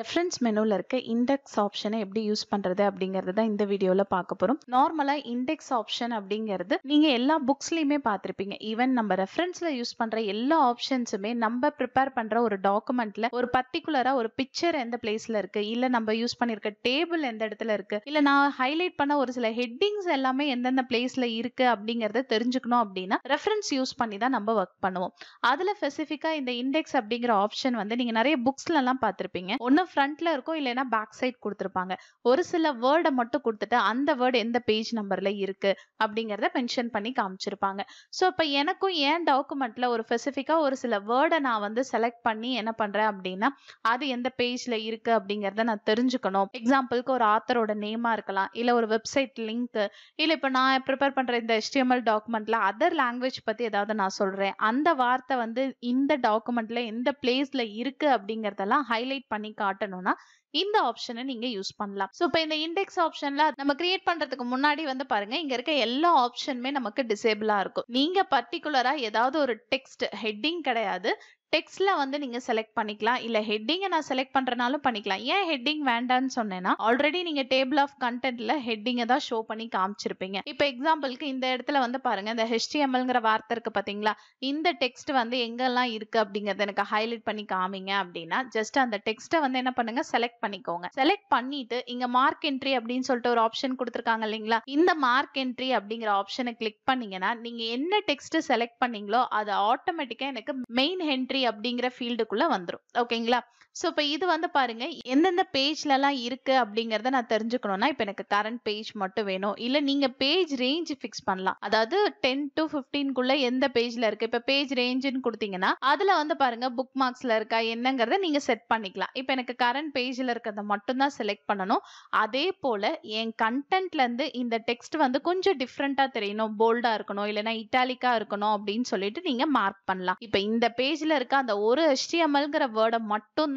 reference மெனுவில் இருக்க index ஆப்ஷனை எப்படி யூஸ் பண்ணுறது அப்படிங்கிறது தான் இந்த வீடியோவில் பார்க்க போகிறோம் நார்மலாக இண்டெக்ஸ் ஆப்ஷன் அப்படிங்கிறது நீங்கள் எல்லா புக்ஸ்லையுமே பார்த்துருப்பீங்க ஈவன் நம்ம ரெஃபரன்ஸில் யூஸ் பண்ணுற எல்லா ஆப்ஷன்ஸுமே நம்ம ப்ரிப்பேர் பண்ணுற ஒரு டாக்குமெண்ட்டில் ஒரு பர்டிகுலராக ஒரு பிக்சர் எந்த பிளேஸில் இருக்குது இல்லை நம்ம யூஸ் பண்ணியிருக்க டேபிள் எந்த இடத்துல இருக்குது இல்லை நான் ஹைலைட் பண்ண ஒரு சில ஹெட்டிங்ஸ் எல்லாமே எந்தெந்த பிளேஸில் இருக்குது அப்படிங்கிறத தெரிஞ்சுக்கணும் அப்படின்னா ரெஃபரன்ஸ் யூஸ் பண்ணி தான் நம்ம ஒர்க் பண்ணுவோம் அதில் ஸ்பெசிஃபிக்காக இந்த இண்டெக்ஸ் அப்படிங்கிற ஆப்ஷன் வந்து நீங்கள் நிறைய புக்ஸ்லலாம் பார்த்துருப்பீங்க ஒன்று ஃப்ரண்ட்ல இருக்கும் இல்லைன்னா பேக் சைட் கொடுத்துருப்பாங்க ஒரு சில வேர்டை மட்டும் கொடுத்துட்டு அந்த வேர்டு எந்த பேஜ் நம்பர்ல இருக்கு அப்படிங்கிறத மென்ஷன் பண்ணி காமிச்சிருப்பாங்க ஸோ இப்போ எனக்கும் என் டாக்குமெண்ட்ல ஒரு ஸ்பெசிஃபிக்காக ஒரு சில வேர்டை நான் வந்து செலக்ட் பண்ணி என்ன பண்றேன் அப்படின்னா அது எந்த பேஜ்ல இருக்கு அப்படிங்கிறத நான் தெரிஞ்சுக்கணும் எக்ஸாம்பிளுக்கு ஒரு ஆத்தரோட நேமா இருக்கலாம் இல்லை ஒரு வெப்சைட் லிங்க்கு இல்லை இப்போ நான் ப்ரிப்பேர் பண்ற இந்த ஹெச்டிஎம்எல் டாக்குமெண்ட்ல அதர் லாங்குவேஜ் பத்தி ஏதாவது நான் சொல்றேன் அந்த வார்த்தை வந்து இந்த டாக்குமெண்ட்ல எந்த பிளேஸ்ல இருக்கு அப்படிங்கிறதெல்லாம் ஹைலைட் பண்ணி காட்டும் காட்டணும்னா இந்த ஆப்ஷனை நீங்க யூஸ் பண்ணலாம் ஸோ இப்போ இந்த இண்டெக்ஸ் ஆப்ஷன்ல நம்ம கிரியேட் பண்றதுக்கு முன்னாடி வந்து பாருங்க இங்க இருக்க எல்லா ஆப்ஷனுமே நமக்கு டிசேபிளா இருக்கும் நீங்க பர்டிகுலரா ஏதாவது ஒரு டெக்ஸ்ட் ஹெட்டிங் கிடையாது டெக்ஸ்ட்ல வந்து நீங்க செலக்ட் பண்ணிக்கலாம் இல்ல ஹெட்டிங்கை நான் செலக்ட் பண்றனாலும் பண்ணிக்கலாம் ஏன் ஹெட்டிங் வேண்டாம்னு சொன்னேன்னா ஆல்ரெடி நீங்க டேபிள் ஆஃப் கண்டென்ட்ல ஹெட்டிங்கை தான் ஷோ பண்ணி காமிச்சிருப்பீங்க இப்போ எக்ஸாம்பிளுக்கு இந்த இடத்துல வந்து பாருங்க இந்த ஹெச்டிஎம்எல்ங்கிற வார்த்தை இருக்கு பாத்தீங்களா இந்த டெக்ஸ்ட் வந்து எங்கெல்லாம் இருக்கு அப்படிங்கறத எனக்கு ஹைலைட் பண்ணி காமிங்க அப்படின்னா ஜஸ்ட் அந்த டெக்ஸ்ட்டை வந்து என்ன பண்ணுங்க செலக்ட் பண்ணிக்கோங்க செலக்ட் பண்ணிட்டு இங்க மார்க் என்ட்ரி அப்படின்னு சொல்லிட்டு ஒரு ஆப்ஷன் கொடுத்துருக்காங்க இல்லைங்களா இந்த மார்க் என்ட்ரி அப்படிங்கிற ஆப்ஷனை கிளிக் பண்ணீங்கன்னா நீங்க என்ன டெக்ஸ்ட் செலக்ட் பண்ணீங்களோ அது ஆட்டோமேட்டிக்கா எனக்கு மெயின் என்ட்ரி அப்படிங்கிற ஃபீல்டுக்குள்ளே வந்துடும் ஓகேங்களா ஸோ இப்போ இது வந்து பாருங்கள் எந்தெந்த பேஜ்லலாம் இருக்குது அப்படிங்கிறத நான் தெரிஞ்சுக்கணும்னா இப்போ எனக்கு கரண்ட் பேஜ் மட்டும் வேணும் இல்லை நீங்கள் பேஜ் ரேஞ்ச் ஃபிக்ஸ் பண்ணலாம் அதாவது டென் டு ஃபிஃப்டீன்குள்ளே எந்த பேஜில் இருக்குது இப்போ பேஜ் ரேஞ்சுன்னு கொடுத்தீங்கன்னா அதில் வந்து பாருங்கள் புக் மார்க்ஸில் இருக்கா என்னங்கிறத நீங்கள் செட் பண்ணிக்கலாம் இப்போ எனக்கு கரண்ட் பேஜில் இருக்கிறத மட்டும்தான் செலக்ட் பண்ணணும் அதே போல் என் கண்டென்ட்லேருந்து இந்த டெக்ஸ்ட் வந்து கொஞ்சம் டிஃப்ரெண்ட்டாக தெரியணும் போல்டாக இருக்கணும் இல்லைனா இட்டாலிக்காக இருக்கணும் அப்படின்னு சொல்லிட்டு நீங்கள் மார்க் பண்ணலாம் இப்போ இந்த பேஜில் இருக்க இருக்க அந்த ஒரு ஹெச்டிஎம்எல்ங்கிற வேர்டை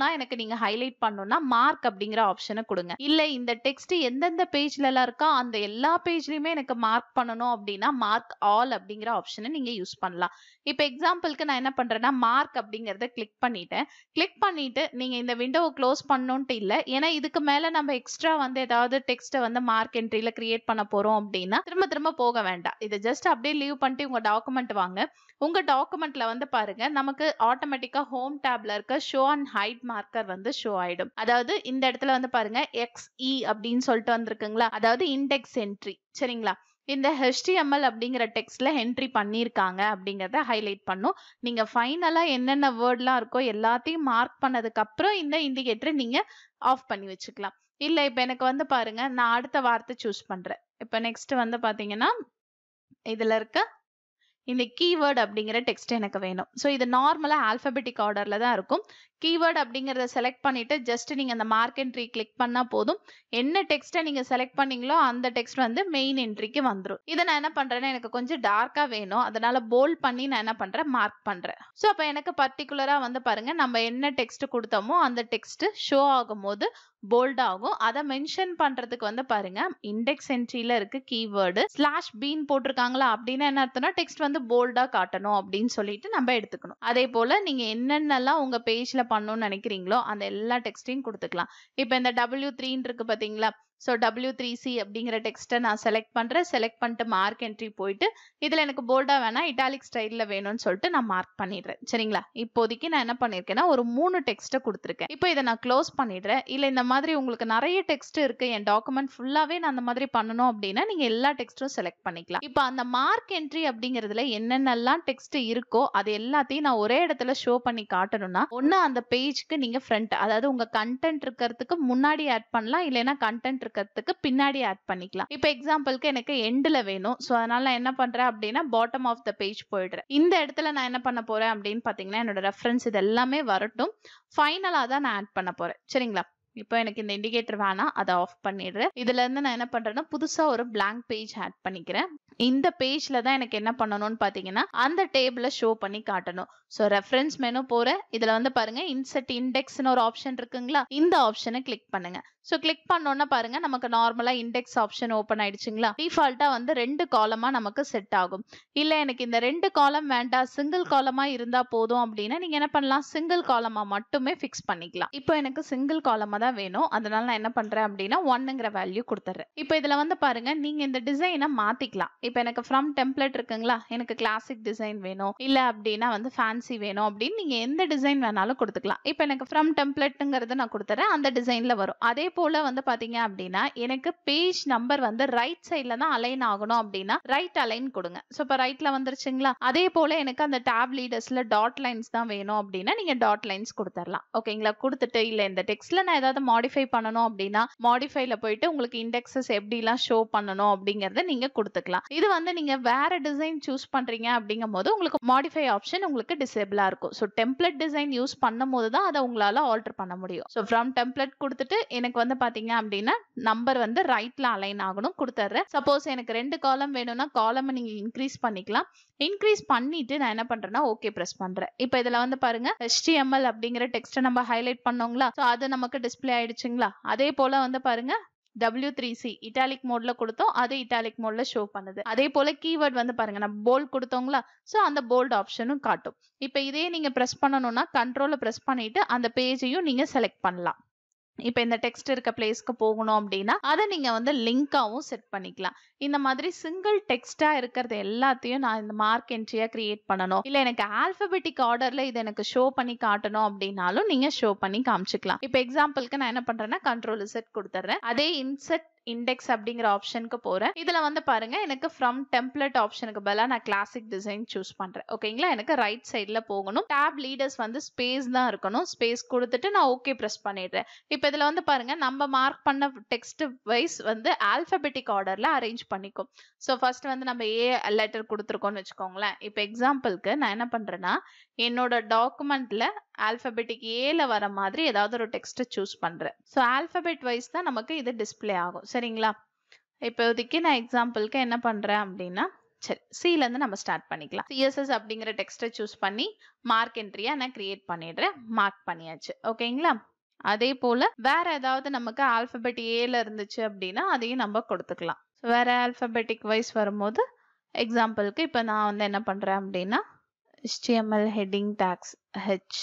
தான் எனக்கு நீங்க ஹைலைட் பண்ணணும்னா மார்க் அப்படிங்கிற ஆப்ஷனை கொடுங்க இல்லை இந்த டெக்ஸ்ட் எந்தெந்த எல்லாம் இருக்கோ அந்த எல்லா பேஜ்லயுமே எனக்கு மார்க் பண்ணணும் அப்படின்னா மார்க் ஆல் அப்படிங்கிற ஆப்ஷனை நீங்க யூஸ் பண்ணலாம் இப்போ எக்ஸாம்பிளுக்கு நான் என்ன பண்றேன்னா மார்க் அப்படிங்கிறத கிளிக் பண்ணிட்டேன் கிளிக் பண்ணிட்டு நீங்க இந்த விண்டோவை க்ளோஸ் பண்ணணுன்ட்டு இல்ல ஏன்னா இதுக்கு மேல நம்ம எக்ஸ்ட்ரா வந்து ஏதாவது டெக்ஸ்ட்டை வந்து மார்க் என்ட்ரியில கிரியேட் பண்ண போறோம் அப்படின்னா திரும்ப திரும்ப போக வேண்டாம் இதை ஜஸ்ட் அப்படியே லீவ் பண்ணிட்டு உங்க டாக்குமெண்ட் வாங்க உங்க டாக்குமெண்ட்ல வந்து பாருங்க நமக்கு ஆட்டோ ஆட்டோமேட்டிக்கா ஹோம் டேப்ல இருக்க ஷோ அண்ட் ஹைட் மார்க்கர் வந்து ஷோ ஆயிடும் அதாவது இந்த இடத்துல வந்து பாருங்க எக்ஸ்இ e அப்படின்னு சொல்லிட்டு வந்திருக்குங்களா அதாவது இண்டெக்ஸ் என்ட்ரி சரிங்களா இந்த ஹெச்டிஎம்எல் அப்படிங்கிற டெக்ஸ்ட்ல என்ட்ரி பண்ணியிருக்காங்க அப்படிங்கிறத ஹைலைட் பண்ணும் நீங்க ஃபைனலா என்னென்ன வேர்ட்லாம் இருக்கோ எல்லாத்தையும் மார்க் பண்ணதுக்கு அப்புறம் இந்த இண்டிகேட்டரை நீங்க ஆஃப் பண்ணி வச்சுக்கலாம் இல்லை இப்போ எனக்கு வந்து பாருங்க நான் அடுத்த வார்த்தை சூஸ் பண்றேன் இப்போ நெக்ஸ்ட் வந்து பாத்தீங்கன்னா இதுல இருக்க இந்த கீவேர்டு அப்படிங்கிற டெக்ஸ்ட் எனக்கு வேணும் ஸோ இது நார்மலாக ஆல்பபெட்டிக் ஆர்டரில் தான் இருக்கும் கீவேர்டு அப்படிங்கிறத செலக்ட் பண்ணிவிட்டு ஜஸ்ட் நீங்கள் அந்த மார்க் என்ட்ரி கிளிக் பண்ணால் போதும் என்ன டெக்ஸ்ட்டை நீங்கள் செலக்ட் பண்ணிங்களோ அந்த டெக்ஸ்ட் வந்து மெயின் என்ட்ரிக்கு வந்துடும் இதை நான் என்ன பண்ணுறேன்னா எனக்கு கொஞ்சம் டார்க்காக வேணும் அதனால் போல்ட் பண்ணி நான் என்ன பண்ணுறேன் மார்க் பண்ணுறேன் ஸோ அப்போ எனக்கு பர்டிகுலராக வந்து பாருங்கள் நம்ம என்ன டெக்ஸ்ட் கொடுத்தோமோ அந்த டெக்ஸ்ட்டு ஷோ ஆகும் போது ஆகும் அதை மென்ஷன் பண்றதுக்கு வந்து பாருங்க இண்டெக்ஸ் என்ட்ரில இருக்கு கீவேர்டு ஸ்லாஷ் பீன் போட்டிருக்காங்களா அப்படின்னு என்ன அர்த்தம்னா டெக்ஸ்ட் வந்து போல்டா காட்டணும் அப்படின்னு சொல்லிட்டு நம்ம எடுத்துக்கணும் அதே போல நீங்க என்னென்னலாம் உங்க பேஜ்ல பண்ணணும்னு நினைக்கிறீங்களோ அந்த எல்லா டெக்ஸ்டையும் கொடுத்துக்கலாம் இப்போ இந்த டபிள்யூ த்ரீன்னு இருக்கு பார்த்தீங்களா ஸோ டபிள்யூ த்ரீ சி அப்படிங்கிற டெக்ஸ்ட்டை நான் செலக்ட் பண்ணுறேன் செலக்ட் பண்ணிட்டு மார்க் என்ட்ரி போயிட்டு இதில் எனக்கு போல்டாக வேணால் இட்டாலிக் ஸ்டைலில் வேணும்னு சொல்லிட்டு நான் மார்க் பண்ணிடுறேன் சரிங்களா இப்போதைக்கு நான் என்ன பண்ணியிருக்கேன்னா ஒரு மூணு டெக்ஸ்ட்டை கொடுத்துருக்கேன் இப்போ இதை நான் க்ளோஸ் பண்ணிடுறேன் இல்லை இந்த மாதிரி உங்களுக்கு நிறைய டெக்ஸ்ட் இருக்குது என் டாக்குமெண்ட் ஃபுல்லாகவே நான் அந்த மாதிரி பண்ணணும் அப்படின்னா நீங்கள் எல்லா டெக்ஸ்ட்டும் செலக்ட் பண்ணிக்கலாம் இப்போ அந்த மார்க் என்ட்ரி அப்படிங்கிறதுல என்னென்னலாம் டெக்ஸ்ட் இருக்கோ அது எல்லாத்தையும் நான் ஒரே இடத்துல ஷோ பண்ணி காட்டணும்னா ஒன்று அந்த பேஜ்க்கு நீங்கள் ஃப்ரண்ட் அதாவது உங்கள் கண்டென்ட் இருக்கிறதுக்கு முன்னாடி ஆட் பண்ணலாம் இல்லைன்னா கண்டென்ட் இருக்கிறதுக்கு பின்னாடி ஆட் பண்ணிக்கலாம் இப்போ எக்ஸாம்பிளுக்கு எனக்கு எண்டில் வேணும் ஸோ அதனால நான் என்ன பண்ணுறேன் அப்படின்னா பாட்டம் ஆஃப் த பேஜ் போயிடுறேன் இந்த இடத்துல நான் என்ன பண்ண போகிறேன் அப்படின்னு பார்த்தீங்கன்னா என்னோட ரெஃபரன்ஸ் இது எல்லாமே வரட்டும் ஃபைனலாக தான் நான் ஆட் பண்ண போகிறேன் சரிங்களா இப்போ எனக்கு இந்த இண்டிகேட்டர் வேணாம் அதை ஆஃப் பண்ணிடுறேன் இதுல இருந்து நான் என்ன பண்றேன்னா புதுசா ஒரு பிளாங்க் பேஜ் ஆட் பண்ணிக்கிறேன் இந்த பேஜ்ல தான் எனக்கு என்ன பண்ணணும்னு பார்த்தீங்கன்னா அந்த டேபிளை ஷோ பண்ணி காட்டணும் ஸோ ரெஃபரன்ஸ் மெனு போற இதுல வந்து பாருங்க இன்செட் இண்டெக்ஸ்னு ஒரு ஆப்ஷன் இருக்குங்களா இந்த ஆப்ஷனை கிளிக் பண்ணுங்க ஸோ கிளிக் பண்ணோன்னா பாருங்க நமக்கு நார்மலா இண்டெக்ஸ் ஆப்ஷன் ஓப்பன் ஆயிடுச்சுங்களா டிஃபால்ட்டா வந்து ரெண்டு காலமா நமக்கு செட் ஆகும் இல்லை எனக்கு இந்த ரெண்டு காலம் வேண்டாம் சிங்கிள் காலமா இருந்தா போதும் அப்படின்னா நீங்க என்ன பண்ணலாம் சிங்கிள் காலமா மட்டுமே ஃபிக்ஸ் பண்ணிக்கலாம் இப்போ எனக்கு சிங்கிள் காலமா தான் வேணும் அதனால நான் என்ன பண்றேன் அப்படின்னா ஒன்னுங்கிற வேல்யூ கொடுத்துறேன் இப்போ இதுல வந்து பாருங்க நீங்க இந்த டிசைனை மாத்திக்கலாம் இப்போ எனக்கு ஃப்ரம் டெம்ப்ளேட் இருக்குங்களா எனக்கு கிளாசிக் டிசைன் வேணும் இல்லை அப்படின்னா வந்து ஃபேன்சி வேணும் அப்படின்னு நீங்கள் எந்த டிசைன் வேணாலும் கொடுத்துக்கலாம் இப்போ எனக்கு ஃப்ரம் டெம்ப்ளேட்டுங்கிறது நான் கொடுத்துறேன் அந்த டிசைனில் வரும் அதே போல் வந்து பார்த்தீங்க அப்படின்னா எனக்கு பேஜ் நம்பர் வந்து ரைட் சைடில் தான் அலைன் ஆகணும் அப்படின்னா ரைட் அலைன் கொடுங்க ஸோ இப்போ ரைட்டில் வந்துருச்சுங்களா அதே போல் எனக்கு அந்த டேப் லீடர்ஸில் டாட் லைன்ஸ் தான் வேணும் அப்படின்னா நீங்கள் டாட் லைன்ஸ் கொடுத்துடலாம் ஓகேங்களா கொடுத்துட்டு இல்லை இந்த டெக்ஸ்ட்டில் நான் ஏதாவது மாடிஃபை பண்ணணும் அப்படின்னா மாடிஃபைல போயிட்டு உங்களுக்கு இண்டெக்ஸஸ் எப்படிலாம் ஷோ பண்ணணும் அப்படிங்கிறத நீங்கள் கொடுத்துக்கலாம் இது வந்து நீங்கள் வேறு டிசைன் சூஸ் பண்ணுறீங்க அப்படிங்கும் போது உங்களுக்கு மாடிஃபை ஆப்ஷன் உங்களுக்கு டிசேபிளாக இருக்கும் ஸோ டெம்ப்ளெட் டிசைன் யூஸ் பண்ணும் போது தான் அதை உங்களால் ஆல்டர் பண்ண முடியும் ஸோ ஃப்ரம் டெம்ப்ளெட் கொடுத்துட்டு எனக்கு வந்து பாத்தீங்க அப்படின்னா நம்பர் வந்து ரைட்டில் அலைன் ஆகணும் கொடுத்துட்றேன் சப்போஸ் எனக்கு ரெண்டு காலம் வேணும்னா காலமை நீங்கள் இன்க்ரீஸ் பண்ணிக்கலாம் இன்க்ரீஸ் பண்ணிட்டு நான் என்ன பண்ணுறேன்னா ஓகே ப்ரெஸ் பண்ணுறேன் இப்போ இதில் வந்து பாருங்க ஹெச்டிஎம்எல் அப்படிங்கிற டெக்ஸ்ட்டை நம்ம ஹைலைட் பண்ணோங்களா ஸோ அது நமக்கு டிஸ்பிளே ஆயிடுச்சுங்களா அதே போல் வந்து பாருங்க டபிள்யூ த்ரீ சி இட்டாலிக் மோட்ல கொடுத்தோம் அது இட்டாலிக் மோட்ல ஷோ பண்ணுது அதே போல கீவேர்ட் வந்து பாருங்க நம்ம போல்ட் கொடுத்தோங்களா ஸோ அந்த போல்ட் ஆப்ஷனும் காட்டும் இப்போ இதே நீங்க ப்ரெஸ் பண்ணணும்னா கண்ட்ரோல ப்ரெஸ் பண்ணிட்டு அந்த பேஜையும் நீங்க செலக்ட் பண்ணலாம் இப்போ இந்த டெக்ஸ்ட் இருக்க பிளேஸ்க்கு போகணும் அப்படின்னா அதை நீங்கள் வந்து லிங்காவும் செட் பண்ணிக்கலாம் இந்த மாதிரி சிங்கிள் டெக்ஸ்ட்டாக இருக்கிறது எல்லாத்தையும் நான் இந்த மார்க் என்ட்ரியாக கிரியேட் பண்ணணும் இல்லை எனக்கு ஆல்ஃபபெட்டிக் ஆர்டரில் இது எனக்கு ஷோ பண்ணி காட்டணும் அப்படின்னாலும் நீங்கள் ஷோ பண்ணி காமிச்சிக்கலாம் இப்போ எக்ஸாம்பிளுக்கு நான் என்ன பண்ணுறேன்னா கண்ட்ரோல் செட் கொடுத்துட்றேன் அதே இன்செட் இண்டெக்ஸ் அப்படிங்கிற ஆப்ஷனுக்கு போகிறேன் இதில் வந்து பாருங்க எனக்கு ஃப்ரம் டெம்ப்ளெட் ஆப்ஷனுக்கு பதிலாக நான் கிளாசிக் டிசைன் சூஸ் பண்ணுறேன் ஓகேங்களா எனக்கு ரைட் சைடில் போகணும் டேப் லீடர்ஸ் வந்து ஸ்பேஸ் தான் இருக்கணும் ஸ்பேஸ் கொடுத்துட்டு நான் ஓகே ப்ரெஸ் பண்ணிடுறேன் இப்போ இதில் வந்து பாருங்க நம்ம மார்க் பண்ண டெக்ஸ்ட் வைஸ் வந்து ஆல்ஃபபெட்டிக் ஆர்டரில் அரேஞ்ச் பண்ணிக்கும் ஸோ ஃபர்ஸ்ட் வந்து நம்ம ஏ லெட்டர் கொடுத்துருக்கோம்னு வச்சுக்கோங்களேன் இப்போ எக்ஸாம்பிளுக்கு நான் என்ன பண்ணுறேன்னா என்னோட டாக்குமெண்ட்டில் ஆல்ஃபபெட்டிக் ஏல வர மாதிரி ஏதாவது ஒரு டெக்ஸ்ட்டை சூஸ் பண்ணுறேன் ஸோ ஆல்பபெட் வைஸ் தான் நமக்கு இது டிஸ்பிளே ஆகும் சரிங்களா இப்போதைக்கு நான் எக்ஸாம்பிளுக்கு என்ன பண்ணுறேன் அப்படின்னா சரி சிலேருந்து நம்ம ஸ்டார்ட் பண்ணிக்கலாம் சிஎஸ்எஸ் அப்படிங்கிற டெக்ஸ்ட்டை சூஸ் பண்ணி மார்க் என்ட்ரியாக நான் கிரியேட் பண்ணிடுறேன் மார்க் பண்ணியாச்சு ஓகேங்களா அதே போல் வேறு ஏதாவது நமக்கு ஆல்பபெட் ஏல இருந்துச்சு அப்படின்னா அதையும் நம்ம கொடுத்துக்கலாம் வேறு ஆல்ஃபபெட்டிக் வைஸ் வரும்போது எக்ஸாம்பிளுக்கு இப்போ நான் வந்து என்ன பண்ணுறேன் அப்படின்னா HTML heading tags H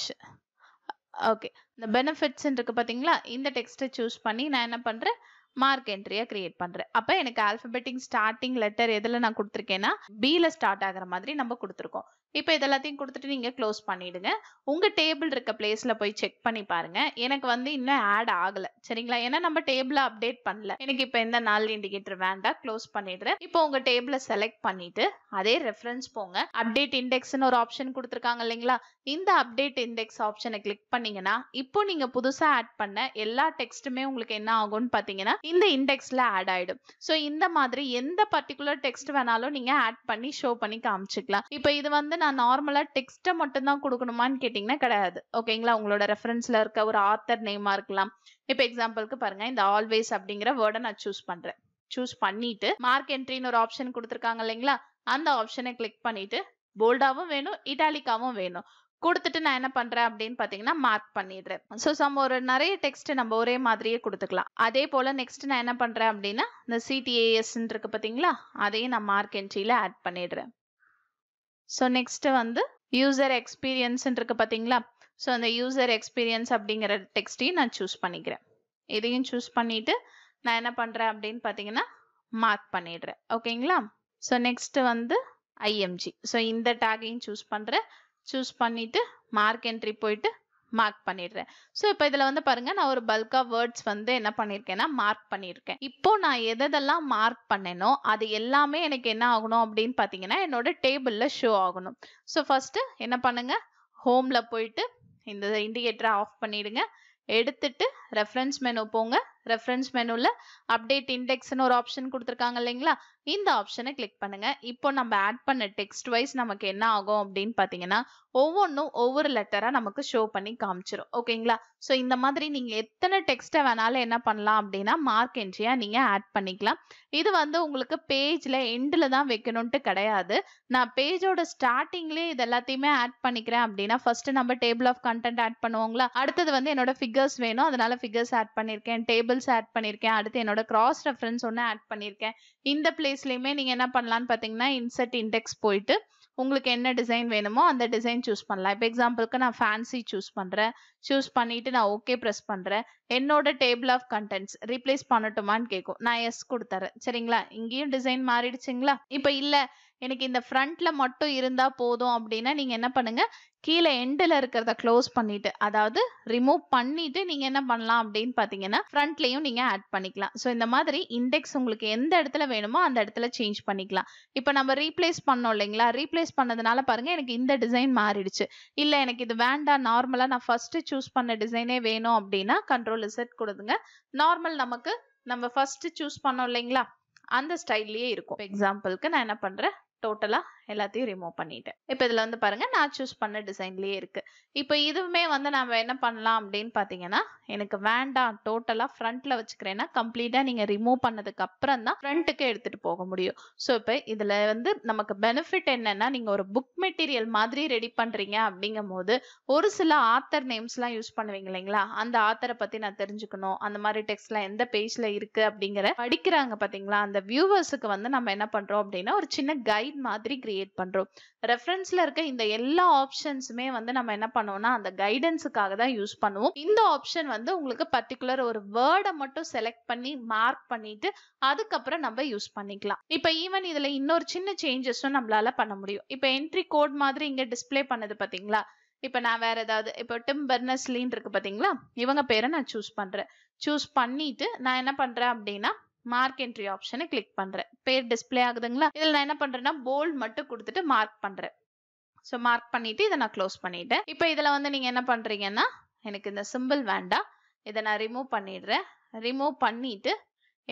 okay இந்த பெனிஃபிட்ஸ் இருக்கு பார்த்தீங்களா இந்த டெக்ஸ்ட்டை சூஸ் பண்ணி நான் என்ன பண்ணுறேன் மார்க் என்ட்ரியா கிரியேட் பண்ணுறேன் அப்போ எனக்கு ஆல்ஃபபெட்டிங் ஸ்டார்டிங் லெட்டர் எதில் நான் கொடுத்துருக்கேன்னா பியில் ஸ்டார்ட் ஆகிற மாதிரி நம்ம கொடுத்துருக்கோம் இப்போ இதெல்லாத்தையும் கொடுத்துட்டு நீங்கள் க்ளோஸ் பண்ணிவிடுங்க உங்கள் டேபிள் இருக்க பிளேஸில் போய் செக் பண்ணி பாருங்கள் எனக்கு வந்து இன்னும் ஆட் ஆகலை சரிங்களா ஏன்னா நம்ம டேபிளை அப்டேட் பண்ணல எனக்கு இப்போ எந்த நாள் இண்டிகேட்டர் வேண்டாம் க்ளோஸ் பண்ணிடுறேன் இப்போ உங்கள் டேபிளை செலக்ட் பண்ணிவிட்டு அதே ரெஃபரன்ஸ் போங்க அப்டேட் இண்டெக்ஸ்னு ஒரு ஆப்ஷன் கொடுத்துருக்காங்க இல்லைங்களா இந்த அப்டேட் இண்டெக்ஸ் ஆப்ஷனை கிளிக் பண்ணிங்கன்னா இப்போ நீங்கள் புதுசாக ஆட் பண்ண எல்லா டெக்ஸ்ட்டுமே உங்களுக்கு என்ன ஆகும்னு பார்த்தீங்கன்னா இந்த இண்டெக்ஸில் ஆட் ஆகிடும் ஸோ இந்த மாதிரி எந்த பர்டிகுலர் டெக்ஸ்ட் வேணாலும் நீங்கள் ஆட் பண்ணி ஷோ பண்ணி காமிச்சிக்கலாம் இப்போ இது வந்து நான் நார்மலாக டெக்ஸ்ட்டை மட்டும்தான் கொடுக்கணுமான்னு கேட்டிங்கன்னா கிடையாது ஓகேங்களா உங்களோட ரெஃபரன்ஸில் இருக்க ஒரு ஆத்தர் நேமாக இருக்கலாம் இப்போ எக்ஸாம்பிளுக்கு பாருங்கள் இந்த ஆல்வேஸ் அப்படிங்கிற வேர்டை நான் சூஸ் பண்ணுறேன் சூஸ் பண்ணிட்டு மார்க் என்ட்ரின்னு ஒரு ஆப்ஷன் கொடுத்துருக்காங்க இல்லைங்களா அந்த ஆப்ஷனை கிளிக் பண்ணிட்டு போல்டாவும் வேணும் இட்டாலிக்காவும் வேணும் கொடுத்துட்டு நான் என்ன பண்றேன் அப்படின்னு பாத்தீங்கன்னா மார்க் பண்ணிடுறேன் ஸோ சம் ஒரு நிறைய டெக்ஸ்ட் நம்ம ஒரே மாதிரியே கொடுத்துக்கலாம் அதே போல நெக்ஸ்ட் நான் என்ன பண்றேன் அப்படின்னா இந்த சிடிஏஎஸ் இருக்கு பாத்தீங்களா அதையும் நான் மார்க் என்ட்ரியில ஆட் பண்ணிடுறேன் ஸோ நெக்ஸ்ட்டு வந்து யூசர் எக்ஸ்பீரியன்ஸ்ன்னு இருக்கு பார்த்தீங்களா ஸோ அந்த யூசர் எக்ஸ்பீரியன்ஸ் அப்படிங்கிற டெக்ஸ்ட்டையும் நான் சூஸ் பண்ணிக்கிறேன் இதையும் சூஸ் பண்ணிவிட்டு நான் என்ன பண்ணுறேன் அப்படின்னு பார்த்தீங்கன்னா மார்க் பண்ணிடுறேன் ஓகேங்களா ஸோ நெக்ஸ்ட்டு வந்து ஐஎம்ஜி ஸோ இந்த டேக்கையும் சூஸ் பண்ணுறேன் சூஸ் பண்ணிவிட்டு மார்க் என்ட்ரி போயிட்டு மார்க் பண்ணிடுறேன் ஸோ இப்போ இதில் வந்து பாருங்கள் நான் ஒரு பல்காக வேர்ட்ஸ் வந்து என்ன பண்ணியிருக்கேன்னா மார்க் பண்ணியிருக்கேன் இப்போ நான் எதெல்லாம் மார்க் பண்ணேனோ அது எல்லாமே எனக்கு என்ன ஆகணும் அப்படின்னு பார்த்தீங்கன்னா என்னோட டேபிளில் ஷோ ஆகணும் ஸோ ஃபஸ்ட்டு என்ன பண்ணுங்கள் ஹோமில் போயிட்டு இந்த இண்டிகேட்டரை ஆஃப் பண்ணிவிடுங்க எடுத்துட்டு ரெஃபரன்ஸ் மெனு போங்க ரெஃபரன்ஸ் மெனுவில் அப்டேட் இண்டெக்ஸ்னு ஒரு ஆப்ஷன் கொடுத்துருக்காங்க இல்லைங்களா இந்த ஆப்ஷனை கிளிக் பண்ணுங்கள் இப்போ நம்ம ஆட் பண்ண டெக்ஸ்ட் வைஸ் நமக்கு என்ன ஆகும் அப்படின்னு பார்த்தீங்கன்னா ஒவ்வொன்றும் ஒவ்வொரு லெட்டராக நமக்கு ஷோ பண்ணி காமிச்சிடும் ஓகேங்களா ஸோ இந்த மாதிரி நீங்கள் எத்தனை டெக்ஸ்ட்டை வேணாலும் என்ன பண்ணலாம் அப்படின்னா மார்க் என்ட்ரியாக நீங்கள் ஆட் பண்ணிக்கலாம் இது வந்து உங்களுக்கு பேஜில் எண்டில் தான் வைக்கணும்ட்டு கிடையாது நான் பேஜோட ஸ்டார்டிங்லேயே இது எல்லாத்தையுமே ஆட் பண்ணிக்கிறேன் அப்படின்னா ஃபஸ்ட்டு நம்ம டேபிள் ஆஃப் கண்டென்ட் ஆட் பண்ணுவோங்களா அடுத்தது வந்து என்னோட ஃபிகர்ஸ் வேணும் அதனால ஃபிகர்ஸ் ஆட் பண்ணியிருக்கேன் டேபிள் டேபிள்ஸ் ஆட் பண்ணியிருக்கேன் அடுத்து என்னோட கிராஸ் ரெஃபரன்ஸ் ஒன்று ஆட் பண்ணியிருக்கேன் இந்த பிளேஸ்லையுமே நீங்கள் என்ன பண்ணலான்னு பார்த்தீங்கன்னா இன்சர்ட் இண்டெக்ஸ் போயிட்டு உங்களுக்கு என்ன டிசைன் வேணுமோ அந்த டிசைன் சூஸ் பண்ணலாம் இப்போ எக்ஸாம்பிளுக்கு நான் ஃபேன்சி சூஸ் பண்ணுறேன் சூஸ் பண்ணிவிட்டு நான் ஓகே ப்ரெஸ் பண்ணுறேன் என்னோட டேபிள் ஆஃப் கண்டென்ட்ஸ் ரீப்ளேஸ் பண்ணட்டுமான்னு கேட்கும் நான் எஸ் கொடுத்தர்றேன் சரிங்களா இங்கேயும் டிசைன் மாறிடுச்சுங்களா இப்போ இல்லை எனக்கு இந்த ஃப்ரண்ட்ல மட்டும் இருந்தா போதும் அப்படின்னா நீங்க என்ன பண்ணுங்க கீழே எண்டில் இருக்கிறத க்ளோஸ் பண்ணிட்டு அதாவது ரிமூவ் பண்ணிட்டு நீங்க என்ன பண்ணலாம் அப்படின்னு பாத்தீங்கன்னா ஃப்ரண்ட்லயும் நீங்க ஆட் பண்ணிக்கலாம் ஸோ இந்த மாதிரி இண்டெக்ஸ் உங்களுக்கு எந்த இடத்துல வேணுமோ அந்த இடத்துல சேஞ்ச் பண்ணிக்கலாம் இப்போ நம்ம ரீப்ளேஸ் பண்ணோம் இல்லைங்களா ரீப்ளேஸ் பண்ணதுனால பாருங்க எனக்கு இந்த டிசைன் மாறிடுச்சு இல்லை எனக்கு இது வேண்டாம் நார்மலா நான் ஃபர்ஸ்ட் சூஸ் பண்ண டிசைனே வேணும் அப்படின்னா கண்ட்ரோல் செட் கொடுதுங்க நார்மல் நமக்கு நம்ம ஃபர்ஸ்ட் சூஸ் பண்ணோம் இல்லைங்களா அந்த ஸ்டைல்லையே இருக்கும் எக்ஸாம்பிளுக்கு நான் என்ன பண்றேன் டோட்டலாக எல்லாத்தையும் ரிமூவ் பண்ணிட்டேன் இப்போ இதில் வந்து பாருங்கள் நான் சூஸ் பண்ண டிசைன்லேயே இருக்குது இப்போ இதுவுமே வந்து நம்ம என்ன பண்ணலாம் அப்படின்னு பார்த்தீங்கன்னா எனக்கு வேண்டாம் டோட்டலாக ஃப்ரண்ட்டில் வச்சுக்கிறேன்னா கம்ப்ளீட்டாக நீங்கள் ரிமூவ் பண்ணதுக்கு அப்புறம் தான் ஃப்ரண்ட்டுக்கு எடுத்துகிட்டு போக முடியும் ஸோ இப்போ இதில் வந்து நமக்கு பெனிஃபிட் என்னென்னா நீங்கள் ஒரு புக் மெட்டீரியல் மாதிரி ரெடி பண்ணுறீங்க அப்படிங்கும் போது ஒரு சில ஆத்தர் நேம்ஸ்லாம் யூஸ் பண்ணுவீங்க இல்லைங்களா அந்த ஆத்தரை பற்றி நான் தெரிஞ்சுக்கணும் அந்த மாதிரி டெக்ஸ்ட்லாம் எந்த பேஜில் இருக்குது அப்படிங்கிற படிக்கிறாங்க பார்த்தீங்களா அந்த வியூவர்ஸுக்கு வந்து நம்ம என்ன பண்ணுறோம் அப்படின்னா ஒரு சின்ன கைட் மாதிரி கிரியேட் கிரியேட் பண்ணுறோம் ரெஃபரன்ஸில் இருக்க இந்த எல்லா ஆப்ஷன்ஸுமே வந்து நம்ம என்ன பண்ணுவோம்னா அந்த கைடன்ஸுக்காக தான் யூஸ் பண்ணுவோம் இந்த ஆப்ஷன் வந்து உங்களுக்கு பர்டிகுலர் ஒரு வேர்டை மட்டும் செலக்ட் பண்ணி மார்க் பண்ணிட்டு அதுக்கப்புறம் நம்ம யூஸ் பண்ணிக்கலாம் இப்போ ஈவன் இதில் இன்னொரு சின்ன சேஞ்சஸும் நம்மளால பண்ண முடியும் இப்போ என்ட்ரி கோட் மாதிரி இங்கே டிஸ்பிளே பண்ணது பார்த்தீங்களா இப்போ நான் வேற ஏதாவது இப்போ டிம் பெர்னஸ்லின் இருக்கு பார்த்தீங்களா இவங்க பேரை நான் சூஸ் பண்ணுறேன் சூஸ் பண்ணிட்டு நான் என்ன பண்ணுறேன் அப்படின்னா மார்க் என்ட்ரி ஆப்ஷனை கிளிக் பண்றேன் பேர் டிஸ்பிளே ஆகுதுங்களா இதில் நான் என்ன பண்றேன்னா போல்ட் மட்டும் கொடுத்துட்டு மார்க் பண்றேன் ஸோ மார்க் பண்ணிட்டு இதை நான் க்ளோஸ் பண்ணிட்டேன் இப்போ இதில் வந்து நீங்கள் என்ன பண்ணுறீங்கன்னா எனக்கு இந்த சிம்பிள் வேண்டாம் இதை நான் ரிமூவ் பண்ணிடுறேன் ரிமூவ் பண்ணிட்டு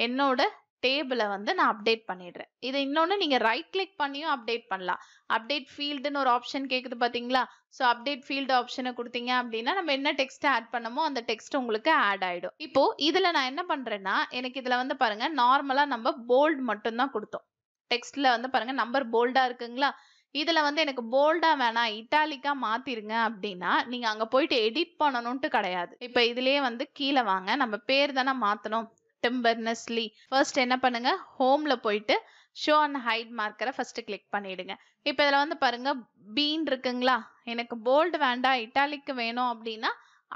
என்னோட டேபிளை வந்து நான் அப்டேட் பண்ணிடுறேன் இதை இன்னொன்று நீங்கள் ரைட் கிளிக் பண்ணியும் அப்டேட் பண்ணலாம் அப்டேட் ஃபீல்டுன்னு ஒரு ஆப்ஷன் கேட்குது பார்த்தீங்களா ஸோ அப்டேட் ஃபீல்டு ஆப்ஷனை கொடுத்தீங்க அப்படின்னா நம்ம என்ன டெக்ஸ்ட் ஆட் பண்ணமோ அந்த டெக்ஸ்ட் உங்களுக்கு ஆட் ஆகிடும் இப்போ இதில் நான் என்ன பண்ணுறேன்னா எனக்கு இதில் வந்து பாருங்கள் நார்மலாக நம்ம போல்ட் மட்டும்தான் கொடுத்தோம் டெக்ஸ்ட்டில் வந்து பாருங்கள் நம்பர் போல்டாக இருக்குங்களா இதில் வந்து எனக்கு போல்டாக வேணாம் இட்டாலிக்காக மாற்றிருங்க அப்படின்னா நீங்கள் அங்கே போயிட்டு எடிட் பண்ணணும்ட்டு கிடையாது இப்போ இதுலேயே வந்து கீழே வாங்க நம்ம பேர் தானே மாற்றணும் டிம் பெர்னஸ்லி ஃபர்ஸ்ட் என்ன பண்ணுங்க ஹோம்ல போயிட்டு ஷோ அண்ட் ஹைட் மார்க்கரை ஃபஸ்ட்டு கிளிக் பண்ணிவிடுங்க இப்போ இதில் வந்து பாருங்க பீன் இருக்குங்களா எனக்கு போல்டு வேண்டாம் இட்டாலிக்கு வேணும் அப்படின்னா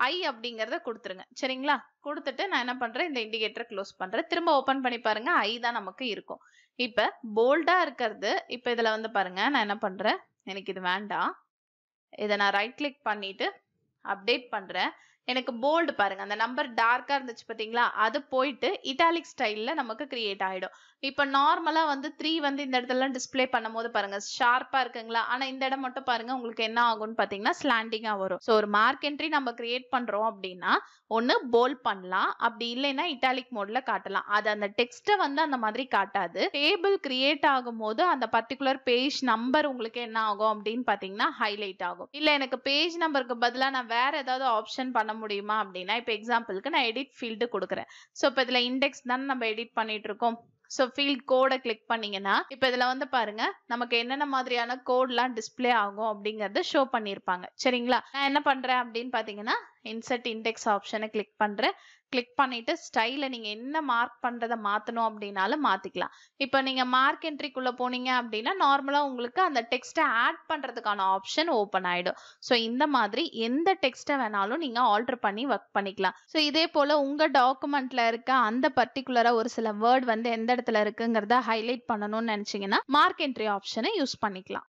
ஐ அப்படிங்கிறத கொடுத்துருங்க சரிங்களா கொடுத்துட்டு நான் என்ன பண்ணுறேன் இந்த இண்டிகேட்டரை க்ளோஸ் பண்ணுறேன் திரும்ப ஓப்பன் பண்ணி பாருங்க ஐ தான் நமக்கு இருக்கும் இப்போ போல்டாக இருக்கிறது இப்போ இதில் வந்து பாருங்க நான் என்ன பண்ணுறேன் எனக்கு இது வேண்டாம் இதை நான் ரைட் கிளிக் பண்ணிவிட்டு அப்டேட் பண்ணுறேன் எனக்கு போல்டு பாருங்க அந்த நம்பர் டார்க்காக இருந்துச்சு பார்த்தீங்களா அது போயிட்டு இட்டாலிக் ஸ்டைலில் நமக்கு கிரியேட் ஆகிடும் இப்போ நார்மலாக வந்து த்ரீ வந்து இந்த இடத்துலலாம் டிஸ்பிளே பண்ணும்போது பாருங்க ஷார்ப்பாக இருக்குங்களா ஆனால் இந்த இடம் மட்டும் பாருங்கள் உங்களுக்கு என்ன ஆகும்னு பார்த்தீங்கன்னா ஸ்லாண்டிங்காக வரும் ஸோ ஒரு மார்க் என்ட்ரி நம்ம கிரியேட் பண்ணுறோம் அப்படின்னா ஒன்று போல் பண்ணலாம் அப்படி இல்லைன்னா இட்டாலிக் மோடில் காட்டலாம் அது அந்த டெக்ஸ்ட்டை வந்து அந்த மாதிரி காட்டாது டேபிள் கிரியேட் ஆகும்போது அந்த பர்டிகுலர் பேஜ் நம்பர் உங்களுக்கு என்ன ஆகும் அப்படின்னு பார்த்தீங்கன்னா ஹைலைட் ஆகும் இல்லை எனக்கு பேஜ் நம்பருக்கு பதிலாக நான் வேறு ஏதாவது ஆப்ஷன் பண்ண முடியுமா அப்படின்னா இப்போ எக்ஸாம்பிளுக்கு நான் எடிட் ஃபீல்டு கொடுக்குறேன் ஸோ இப்போ இதில் இண்டெக்ஸ் தானே நம்ம எடிட் பண்ணிட்டு இருக்கோம் ஸோ ஃபீல்ட் கோடை கிளிக் பண்ணீங்கன்னா இப்போ இதில் வந்து பாருங்க நமக்கு என்னென்ன மாதிரியான கோட்லாம் டிஸ்பிளே ஆகும் அப்படிங்கிறத ஷோ பண்ணியிருப்பாங்க சரிங்களா நான் என்ன பண்ணுறேன் அப்படின்னு பார்த்தீங்கன்னா இன்சர்ட் இண்டெக்ஸ் ஆப்ஷனை கிளிக் பண்ணுறேன் கிளிக் பண்ணிவிட்டு ஸ்டைலை நீங்கள் என்ன மார்க் பண்ணுறதை மாற்றணும் அப்படின்னாலும் மாற்றிக்கலாம் இப்போ நீங்கள் மார்க் என்ட்ரிக்குள்ளே போனீங்க அப்படின்னா நார்மலாக உங்களுக்கு அந்த டெக்ஸ்ட்டை ஆட் பண்ணுறதுக்கான ஆப்ஷன் ஓப்பன் ஆகிடும் ஸோ இந்த மாதிரி எந்த டெக்ஸ்ட்டை வேணாலும் நீங்கள் ஆல்டர் பண்ணி ஒர்க் பண்ணிக்கலாம் ஸோ இதே போல் உங்கள் டாக்குமெண்ட்டில் இருக்க அந்த பர்டிகுலராக ஒரு சில வேர்ட் வந்து எந்த இடத்துல இருக்குங்கிறத ஹைலைட் பண்ணணும்னு நினச்சிங்கன்னா மார்க் என்ட்ரி ஆப்ஷனை யூஸ் பண்ணிக்கலாம்